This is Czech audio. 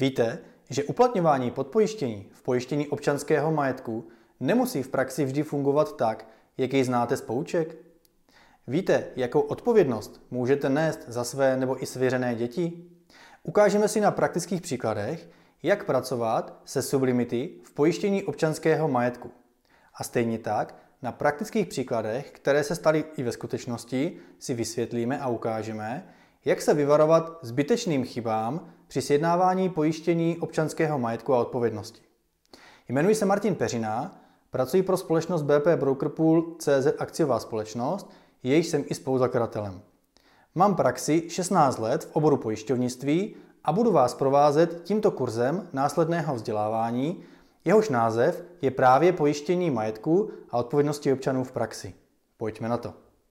Víte, že uplatňování podpojištění v pojištění občanského majetku nemusí v praxi vždy fungovat tak, jak jej znáte z pouček? Víte, jakou odpovědnost můžete nést za své nebo i svěřené děti? Ukážeme si na praktických příkladech, jak pracovat se sublimity v pojištění občanského majetku. A stejně tak na praktických příkladech, které se staly i ve skutečnosti, si vysvětlíme a ukážeme, jak se vyvarovat zbytečným chybám při sjednávání pojištění občanského majetku a odpovědnosti. Jmenuji se Martin Peřina, pracuji pro společnost BP Broker Pool CZ akciová společnost, jejíž jsem i spoluzakladatelem. Mám praxi 16 let v oboru pojišťovnictví a budu vás provázet tímto kurzem následného vzdělávání, jehož název je právě pojištění majetku a odpovědnosti občanů v praxi. Pojďme na to.